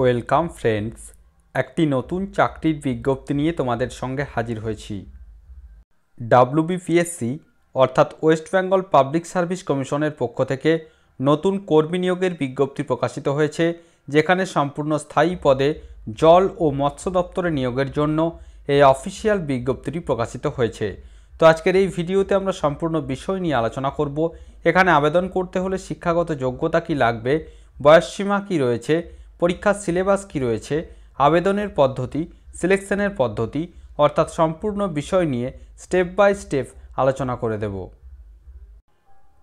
welcome friends একটি নতুন চাকরির বিজ্ঞপ্তি নিয়ে তোমাদের সঙ্গে হাজির হয়েছি ডাব্লুবিপিএসসি অর্থাৎ ওয়েস্ট বেঙ্গল পাবলিক সার্ভিস কমিশনের পক্ষ থেকে নতুন কর্মী নিয়োগের বিজ্ঞপ্তি প্রকাশিত হয়েছে যেখানে সম্পূর্ণ স্থায়ী পদে জল ও মৎস্য দপ্তরে নিয়োগের জন্য এই অফিসিয়াল বিজ্ঞপ্তিটি প্রকাশিত হয়েছে তো আজকের এই ভিডিওতে আমরা সম্পূর্ণ বিষয় নিয়ে আলোচনা করব এখানে আবেদন করতে হলে শিক্ষাগত যোগ্যতা কি লাগবে বয়সসীমা কি রয়েছে পরীক্ষার সিলেবাস কি রয়েছে আবেদনের পদ্ধতি সিলেকশনের পদ্ধতি অর্থাৎ সম্পূর্ণ বিষয় নিয়ে স্টেপ বাই স্টেপ আলোচনা করে দেব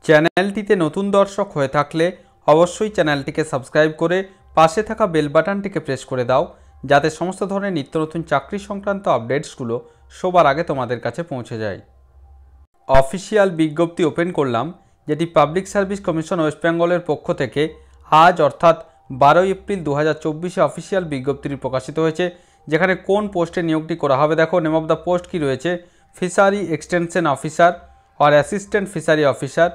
চ্যানেলটিতে নতুন দর্শক হয়ে থাকলে অবশ্যই চ্যানেলটিকে সাবস্ক্রাইব করে পাশে থাকা বেল বাটনটিকে প্রেস করে দাও যাতে সমস্ত ধরনের নিত্য নতুন চাকরি সংক্রান্ত আপডেটসগুলো সবার আগে তোমাদের কাছে পৌঁছে যায় অফিসিয়াল বিজ্ঞপ্তি ওপেন করলাম যেটি পাবলিক সার্ভিস কমিশন ওয়েস্ট বেঙ্গলের পক্ষ থেকে আজ অর্থাৎ বারোই এপ্রিল দু হাজার চব্বিশে অফিসিয়াল বিজ্ঞপ্তিটি প্রকাশিত হয়েছে যেখানে কোন পোস্টে নিয়োগটি করা হবে দেখো নেম অব দ্য পোস্ট কী রয়েছে fishery extension officer or assistant fishery officer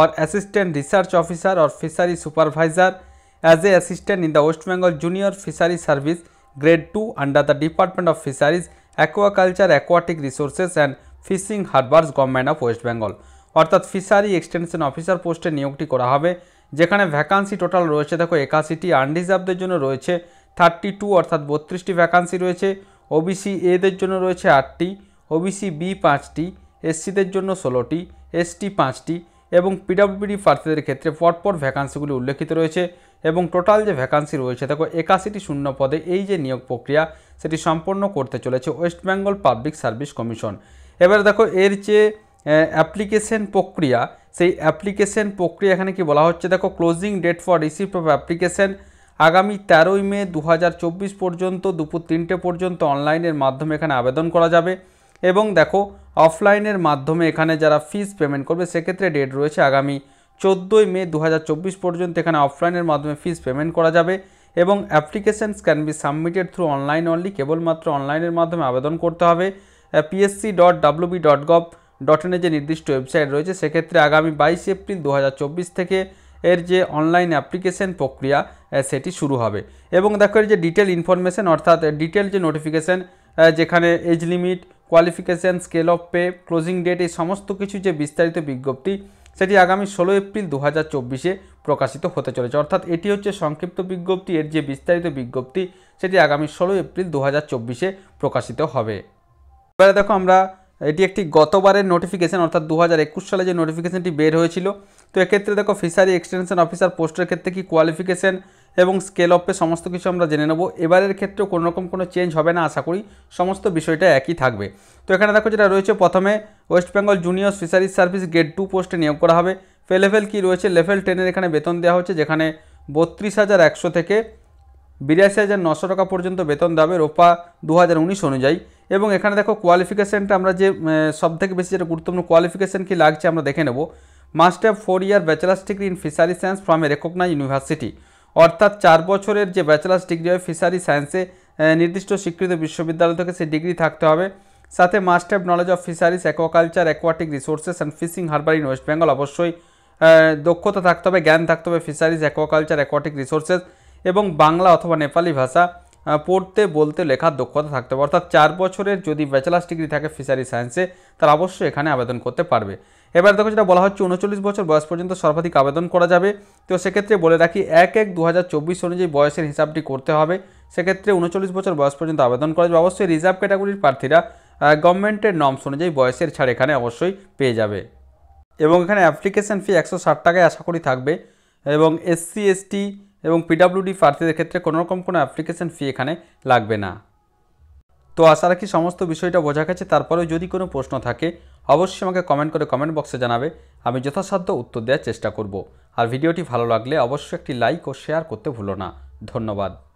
or assistant research officer or fishery supervisor as a assistant in the West Bengal junior fishery service grade two under the department of fisheries aquaculture aquatic resources and fishing harbours government of West Bengal অর্থাৎ fishery extension officer পোস্টে নিয়োগটি করা হবে যেখানে vacancy total রয়েছে দেখো একাশিটি আনরিজার্ভদের জন্য রয়েছে thirty two অর্থাৎ বত্রিশটি ভ্যাকান্সি রয়েছে ওবিসি এদের জন্য রয়েছে আটটি ওবিসি বি পাঁচটি এসসিদের জন্য ষোলোটি এসটি পাঁচটি এবং পিডাব্লিউডি প্রার্থীদের ক্ষেত্রে পরপর ভ্যাকান্সিগুলি উল্লেখিত রয়েছে এবং টোটাল যে ভ্যাকান্সি রয়েছে দেখো একাশিটি শূন্য পদে এই যে নিয়োগ প্রক্রিয়া সেটি সম্পন্ন করতে চলেছে West Bengal public service commission এবার দেখো এর যে অ্যাপ্লিকেশন প্রক্রিয়া সেই অ্যাপ্লিকেশন প্রক্রিয়া এখানে কি বলা হচ্ছে দেখো closing date for receipt of application আগামী তেরোই মে দু পর্যন্ত দুপুর তিনটে পর্যন্ত অনলাইনের মাধ্যমে এখানে আবেদন করা যাবে এবং দেখো অফলাইনের মাধ্যমে এখানে যারা ফিস পেমেন্ট করবে সেক্ষেত্রে ডেট রয়েছে আগামী চোদ্দোই মে দু পর্যন্ত এখানে অফলাইনের মাধ্যমে ফিস পেমেন্ট করা যাবে এবং applications can be submitted through online only কেবলমাত্র অনলাইনের মাধ্যমে আবেদন করতে হবে PSC dot WB dot gov ডটেনের যে নির্দিষ্ট ওয়েবসাইট রয়েছে সেক্ষেত্রে আগামী বাইশে এপ্রিল দু থেকে এর যে অনলাইন অ্যাপ্লিকেশন প্রক্রিয়া সেটি শুরু হবে এবং দেখো এর যে ডিটেল ইনফরমেশন অর্থাৎ ডিটেল যে নোটিফিকেশান যেখানে age limit qualification scale of pay closing date এই সমস্ত কিছু যে বিস্তারিত বিজ্ঞপ্তি সেটি আগামী ষোলো এপ্রিল দু হাজার প্রকাশিত হতে চলেছে অর্থাৎ এটি হচ্ছে সংক্ষিপ্ত বিজ্ঞপ্তি এর যে বিস্তারিত বিজ্ঞপ্তি সেটি আগামী ষোলো এপ্রিল দু হাজার প্রকাশিত হবে এবারে দেখো আমরা এটি একটি গতবারের নোটিফিকেশান অর্থাৎ দু সালে যে নোটিফিকেশানটি বের হয়েছিল তো এক্ষেত্রে দেখো ফিশারি এক্সটেনশন অফিসার পোস্টের ক্ষেত্রে কি কোয়ালিফিকেশান এবং স্কেল অপে সমস্ত কিছু আমরা জেনে নেব এবারের ক্ষেত্রেও কোনো রকম কোনো চেঞ্জ হবে না আশা করি সমস্ত বিষয়টা একই থাকবে তো এখানে দেখো যেটা রয়েছে প্রথমে West Bengal junior fisheries service grade two পোস্টে নিয়োগ করা হবে ফেলেভেল কি রয়েছে লেভেল টেনের এখানে বেতন দেওয়া হচ্ছে যেখানে বত্রিশ হাজার একশো থেকে বিরাশি হাজার নশো টাকা পর্যন্ত বেতন দেবে রোপা দু হাজার উনিশ অনুযায়ী এবং এখানে দেখো কোয়ালিফিকেশানটা আমরা যে সবথেকে বেশি যেটা গুরুত্বপূর্ণ কোয়ালিফিকেশান কি লাগছে আমরা দেখে নেব master four year bachelor's degree in fishery science from a recognise university অর্থাৎ চার বছরের যে ব্যাচেলার্স ডিগ্রি হয় ফিশারি সায়েন্সে নির্দিষ্ট স্বীকৃত বিশ্ববিদ্যালয় থেকে সেই ডিগ্রি থাকতে হবে সাথে master knowledge of fisheries aquaculture aquatic resources and fishing harbour in West Bengal অবশ্যই দক্ষতা থাকতে হবে জ্ঞান থাকতে হবে ফিশারিস অ্যাকোয়াকালচার অ্যাকোয়াটিক রিসোর্সেস এবং বাংলা অথবা নেপালি ভাষা পড়তে বলতে লেখার দক্ষতা থাকতে হবে অর্থাৎ চার বছরের যদি ব্যাচেলার্স ডিগ্রি থাকে ফিশারি সায়েন্সে তারা অবশ্যই এখানে আবেদন করতে পারবে এবার দেখো যেটা বলা হচ্ছে উনচল্লিশ বছর বয়স পর্যন্ত সর্বাধিক আবেদন করা যাবে তো সেক্ষেত্রে বলে রাখি এক এক দু হাজার অনুযায়ী বয়সের হিসাবটি করতে হবে সেক্ষেত্রে উনচল্লিশ বছর বয়স পর্যন্ত আবেদন করা যাবে অবশ্যই রিজার্ভ ক্যাটাগরির প্রার্থীরা গভর্নমেন্টের নর্মস অনুযায়ী বয়সের ছাড় এখানে অবশ্যই পেয়ে যাবে এবং এখানে অ্যাপ্লিকেশন ফি একশো ষাট টাকায় আশা করি থাকবে এবং এসসি এসটি এবং পিডাব্লিউডি প্রার্থীদের ক্ষেত্রে কোনোরকম কোনো অ্যাপ্লিকেশন ফি এখানে লাগবে না তো আশা রাখি সমস্ত বিষয়টা বোঝা গেছে তারপরেও যদি কোনো প্রশ্ন থাকে অবশ্যই আমাকে কমেন্ট করে কমেন্ট বক্সে জানাবে আমি যথাসাধ্য উত্তর দেওয়ার চেষ্টা করব আর ভিডিওটি ভালো লাগলে অবশ্যই একটি লাইক ও শেয়ার করতে ভুলো না ধন্যবাদ